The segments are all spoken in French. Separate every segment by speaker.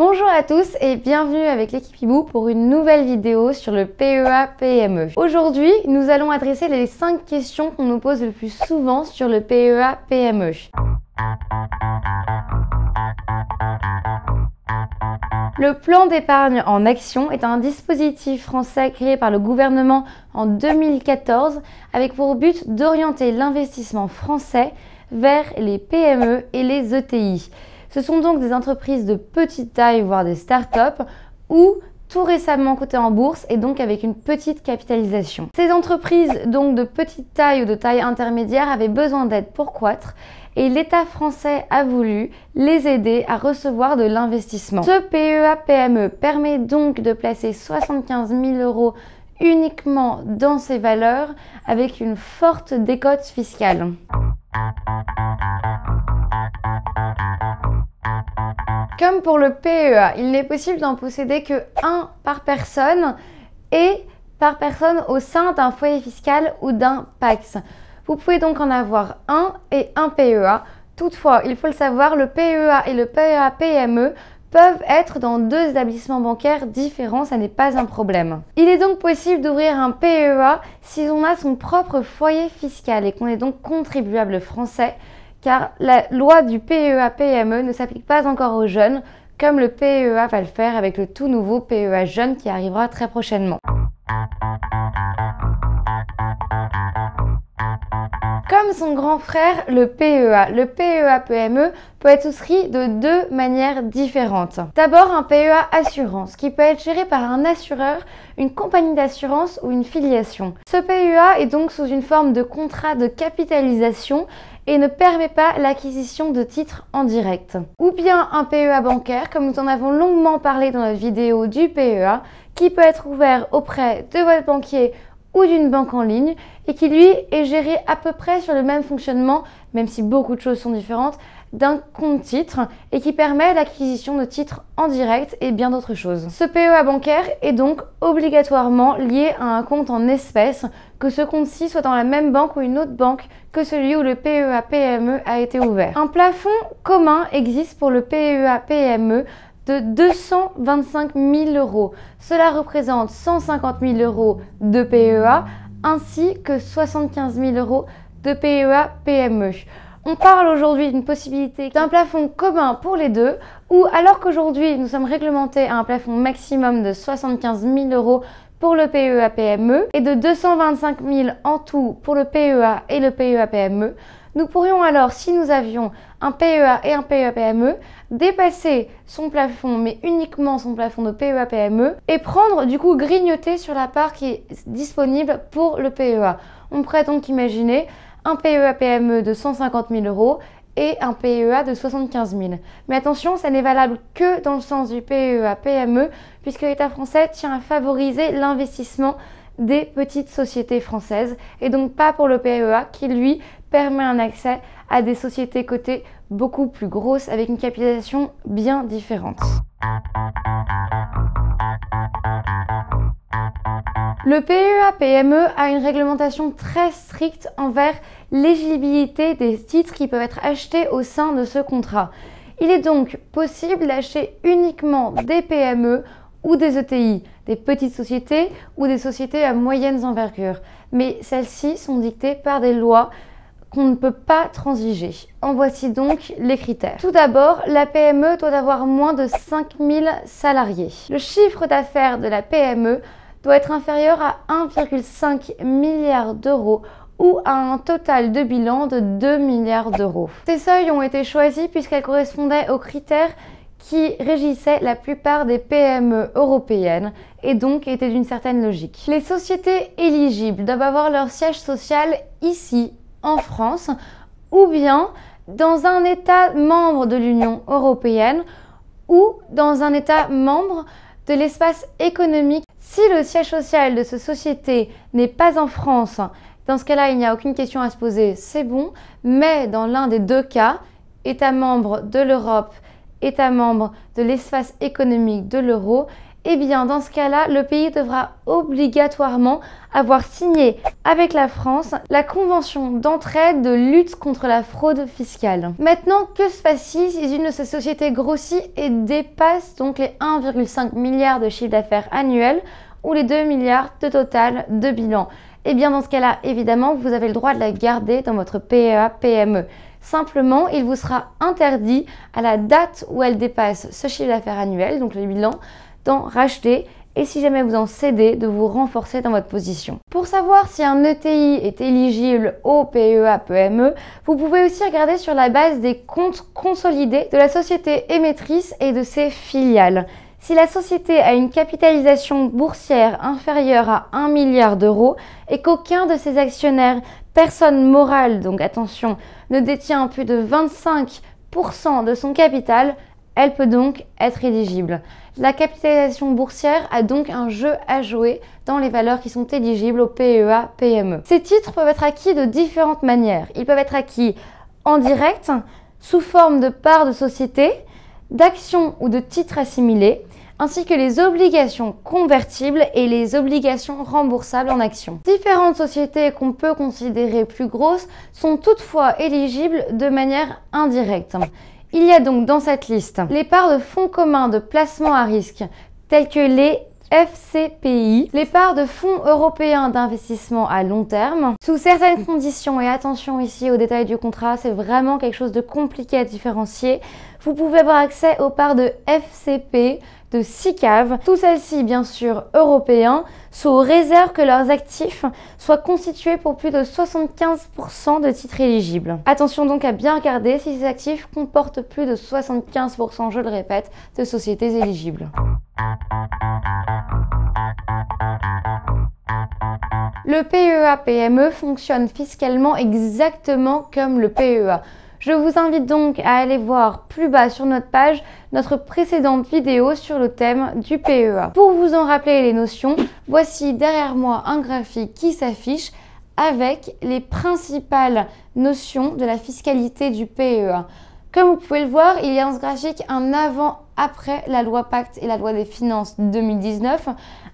Speaker 1: Bonjour à tous et bienvenue avec l'équipe Hibou pour une nouvelle vidéo sur le PEA-PME. E. Aujourd'hui, nous allons adresser les 5 questions qu'on nous pose le plus souvent sur le PEA-PME. E. Le plan d'épargne en action est un dispositif français créé par le gouvernement en 2014 avec pour but d'orienter l'investissement français vers les PME et les ETI. Ce sont donc des entreprises de petite taille, voire des start-up, ou tout récemment cotées en bourse et donc avec une petite capitalisation. Ces entreprises donc de petite taille ou de taille intermédiaire avaient besoin d'aide pour croître et l'État français a voulu les aider à recevoir de l'investissement. Ce PEA-PME e permet donc de placer 75 000 euros uniquement dans ces valeurs avec une forte décote fiscale. Comme pour le PEA, il n'est possible d'en posséder que un par personne et par personne au sein d'un foyer fiscal ou d'un PAX. Vous pouvez donc en avoir un et un PEA. Toutefois, il faut le savoir, le PEA et le PEA PME peuvent être dans deux établissements bancaires différents, ça n'est pas un problème. Il est donc possible d'ouvrir un PEA si on a son propre foyer fiscal et qu'on est donc contribuable français car la loi du PEA-PME e ne s'applique pas encore aux jeunes, comme le PEA va le faire avec le tout nouveau PEA jeune qui arrivera très prochainement comme son grand frère, le PEA. Le PEA-PME e peut être souscrit de deux manières différentes. D'abord, un PEA assurance, qui peut être géré par un assureur, une compagnie d'assurance ou une filiation. Ce PEA est donc sous une forme de contrat de capitalisation et ne permet pas l'acquisition de titres en direct. Ou bien un PEA bancaire, comme nous en avons longuement parlé dans la vidéo du PEA, qui peut être ouvert auprès de votre banquier ou d'une banque en ligne et qui lui est géré à peu près sur le même fonctionnement, même si beaucoup de choses sont différentes, d'un compte titre et qui permet l'acquisition de titres en direct et bien d'autres choses. Ce PEA bancaire est donc obligatoirement lié à un compte en espèces, que ce compte-ci soit dans la même banque ou une autre banque que celui où le PEA PME a été ouvert. Un plafond commun existe pour le PEA PME de 225 000 euros. Cela représente 150 000 euros de PEA ainsi que 75 000 euros de PEA PME. On parle aujourd'hui d'une possibilité d'un plafond commun pour les deux, ou alors qu'aujourd'hui nous sommes réglementés à un plafond maximum de 75 000 euros pour le PEA PME et de 225 000 en tout pour le PEA et le PEA PME, nous pourrions alors, si nous avions un PEA et un PEA PME, dépasser son plafond, mais uniquement son plafond de PEA-PME, e, et prendre du coup grignoter sur la part qui est disponible pour le PEA. On pourrait donc imaginer un PEA-PME e de 150 000 euros et un PEA de 75 000. Mais attention, ça n'est valable que dans le sens du PEA-PME, e, puisque l'État français tient à favoriser l'investissement des petites sociétés françaises, et donc pas pour le PEA qui, lui, permet un accès à des sociétés cotées beaucoup plus grosses avec une capitalisation bien différente. Le PEA-PME e a une réglementation très stricte envers l'éligibilité des titres qui peuvent être achetés au sein de ce contrat. Il est donc possible d'acheter uniquement des PME ou des ETI, des petites sociétés ou des sociétés à moyennes envergures, Mais celles-ci sont dictées par des lois qu'on ne peut pas transiger. En voici donc les critères. Tout d'abord, la PME doit avoir moins de 5000 salariés. Le chiffre d'affaires de la PME doit être inférieur à 1,5 milliard d'euros ou à un total de bilan de 2 milliards d'euros. Ces seuils ont été choisis puisqu'elles correspondaient aux critères qui régissaient la plupart des PME européennes et donc étaient d'une certaine logique. Les sociétés éligibles doivent avoir leur siège social ici en France ou bien dans un État membre de l'Union européenne ou dans un État membre de l'espace économique. Si le siège social de ce société n'est pas en France, dans ce cas-là, il n'y a aucune question à se poser, c'est bon, mais dans l'un des deux cas, État membre de l'Europe, État membre de l'espace économique de l'euro, eh bien dans ce cas-là, le pays devra obligatoirement avoir signé avec la France la convention d'entraide de lutte contre la fraude fiscale. Maintenant, que se passe-t-il si une de ces sociétés grossit et dépasse donc les 1,5 milliard de chiffre d'affaires annuel ou les 2 milliards de total de bilan Eh bien dans ce cas-là, évidemment, vous avez le droit de la garder dans votre PEA PME. Simplement, il vous sera interdit à la date où elle dépasse ce chiffre d'affaires annuel, donc le bilan, d'en racheter et si jamais vous en cédez, de vous renforcer dans votre position. Pour savoir si un ETI est éligible au PEA PME, vous pouvez aussi regarder sur la base des comptes consolidés de la société émettrice et de ses filiales. Si la société a une capitalisation boursière inférieure à 1 milliard d'euros et qu'aucun de ses actionnaires, personne morale donc attention, ne détient plus de 25% de son capital, elle peut donc être éligible. La capitalisation boursière a donc un jeu à jouer dans les valeurs qui sont éligibles au PEA PME. Ces titres peuvent être acquis de différentes manières. Ils peuvent être acquis en direct, sous forme de parts de société, d'actions ou de titres assimilés, ainsi que les obligations convertibles et les obligations remboursables en actions. Différentes sociétés qu'on peut considérer plus grosses sont toutefois éligibles de manière indirecte. Il y a donc dans cette liste les parts de fonds communs de placement à risque tels que les FCPI, les parts de fonds européens d'investissement à long terme. Sous certaines conditions, et attention ici aux détails du contrat, c'est vraiment quelque chose de compliqué à différencier, vous pouvez avoir accès aux parts de FCP, de SICAV, toutes celles-ci bien sûr européennes, sous réserve que leurs actifs soient constitués pour plus de 75% de titres éligibles. Attention donc à bien regarder si ces actifs comportent plus de 75%, je le répète, de sociétés éligibles. Le PEA-PME e, fonctionne fiscalement exactement comme le PEA. Je vous invite donc à aller voir plus bas sur notre page notre précédente vidéo sur le thème du PEA. Pour vous en rappeler les notions, voici derrière moi un graphique qui s'affiche avec les principales notions de la fiscalité du PEA. Comme vous pouvez le voir, il y a dans ce graphique un avant-après la loi Pacte et la loi des finances 2019,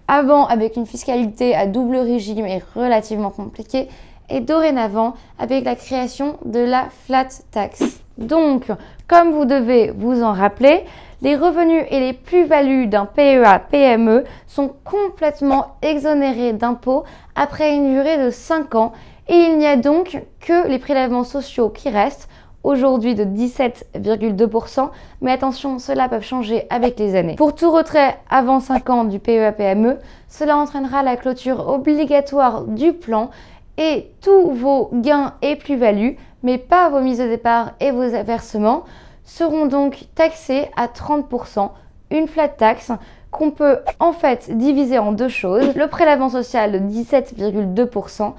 Speaker 1: avant, avec une fiscalité à double régime et relativement compliquée, et dorénavant avec la création de la flat tax. Donc, comme vous devez vous en rappeler, les revenus et les plus-values d'un PEA PME sont complètement exonérés d'impôts après une durée de 5 ans et il n'y a donc que les prélèvements sociaux qui restent aujourd'hui de 17,2%, mais attention, cela peut changer avec les années. Pour tout retrait avant 5 ans du PEA-PME, e, cela entraînera la clôture obligatoire du plan et tous vos gains et plus-values, mais pas vos mises de départ et vos versements, seront donc taxés à 30%, une flat tax qu'on peut en fait diviser en deux choses, le prélèvement social de 17,2%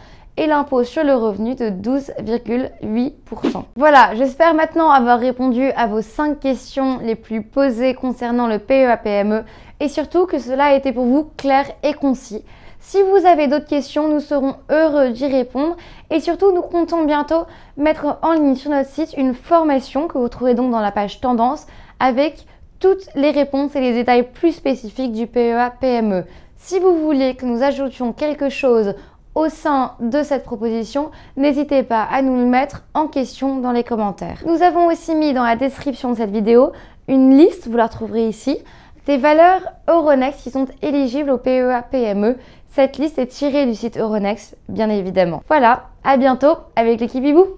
Speaker 1: l'impôt sur le revenu de 12,8%. Voilà, j'espère maintenant avoir répondu à vos 5 questions les plus posées concernant le PEA-PME e et surtout que cela a été pour vous clair et concis. Si vous avez d'autres questions, nous serons heureux d'y répondre et surtout nous comptons bientôt mettre en ligne sur notre site une formation que vous trouverez donc dans la page tendance avec toutes les réponses et les détails plus spécifiques du PEA PME. Si vous voulez que nous ajoutions quelque chose au sein de cette proposition, n'hésitez pas à nous le mettre en question dans les commentaires. Nous avons aussi mis dans la description de cette vidéo une liste, vous la retrouverez ici, des valeurs Euronext qui sont éligibles au PEA-PME. E. Cette liste est tirée du site Euronext, bien évidemment. Voilà, à bientôt avec l'équipe Ibou